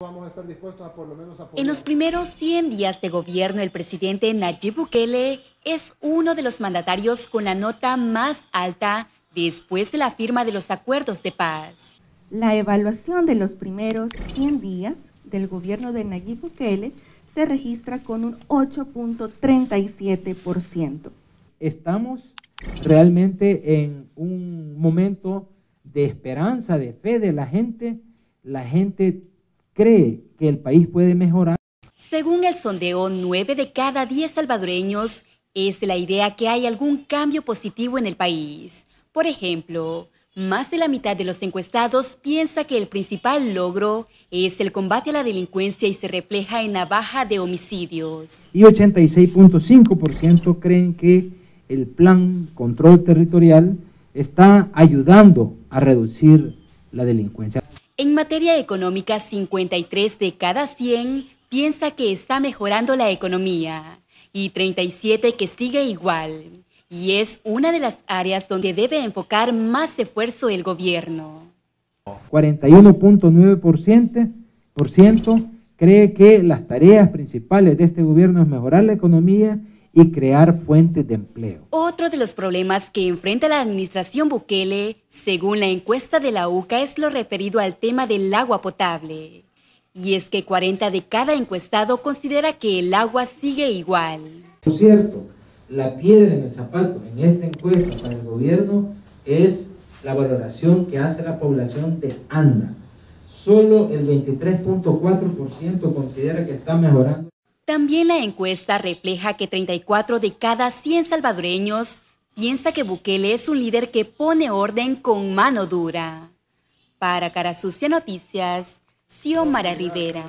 Vamos a estar dispuestos a por lo menos En los primeros 100 días de gobierno, el presidente Nayib Bukele es uno de los mandatarios con la nota más alta después de la firma de los acuerdos de paz. La evaluación de los primeros 100 días del gobierno de Nayib Bukele se registra con un 8.37%. Estamos realmente en un momento de esperanza, de fe de la gente. La gente cree que el país puede mejorar. Según el sondeo, 9 de cada 10 salvadoreños es de la idea que hay algún cambio positivo en el país. Por ejemplo, más de la mitad de los encuestados piensa que el principal logro es el combate a la delincuencia y se refleja en la baja de homicidios. Y 86.5% creen que el plan control territorial está ayudando a reducir la delincuencia materia económica, 53 de cada 100 piensa que está mejorando la economía y 37 que sigue igual. Y es una de las áreas donde debe enfocar más esfuerzo el gobierno. 41.9% cree que las tareas principales de este gobierno es mejorar la economía y crear fuentes de empleo. Otro de los problemas que enfrenta la administración Bukele, según la encuesta de la UCA, es lo referido al tema del agua potable. Y es que 40 de cada encuestado considera que el agua sigue igual. Por cierto, la piedra en el zapato en esta encuesta para el gobierno es la valoración que hace la población de ANDA. Solo el 23.4% considera que está mejorando. También la encuesta refleja que 34 de cada 100 salvadoreños piensa que Bukele es un líder que pone orden con mano dura. Para Cara Sucia Noticias, Xiomara Rivera.